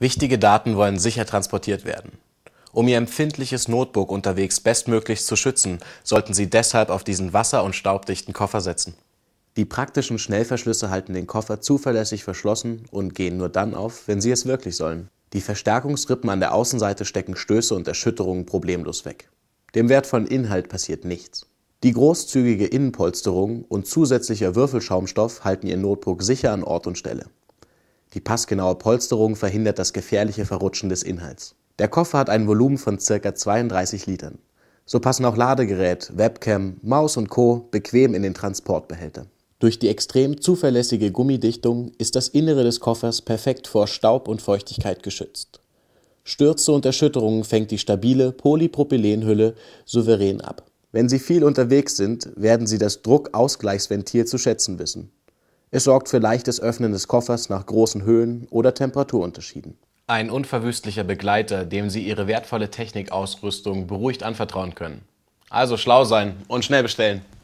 Wichtige Daten wollen sicher transportiert werden. Um Ihr empfindliches Notebook unterwegs bestmöglich zu schützen, sollten Sie deshalb auf diesen wasser- und staubdichten Koffer setzen. Die praktischen Schnellverschlüsse halten den Koffer zuverlässig verschlossen und gehen nur dann auf, wenn sie es wirklich sollen. Die Verstärkungsrippen an der Außenseite stecken Stöße und Erschütterungen problemlos weg. Dem wertvollen Inhalt passiert nichts. Die großzügige Innenpolsterung und zusätzlicher Würfelschaumstoff halten Ihr Notebook sicher an Ort und Stelle. Die passgenaue Polsterung verhindert das gefährliche Verrutschen des Inhalts. Der Koffer hat ein Volumen von ca. 32 Litern. So passen auch Ladegerät, Webcam, Maus und Co. bequem in den Transportbehälter. Durch die extrem zuverlässige Gummidichtung ist das Innere des Koffers perfekt vor Staub und Feuchtigkeit geschützt. Stürze und Erschütterungen fängt die stabile Polypropylenhülle souverän ab. Wenn Sie viel unterwegs sind, werden Sie das Druckausgleichsventil zu schätzen wissen. Es sorgt für leichtes Öffnen des Koffers nach großen Höhen oder Temperaturunterschieden. Ein unverwüstlicher Begleiter, dem Sie Ihre wertvolle Technikausrüstung beruhigt anvertrauen können. Also schlau sein und schnell bestellen.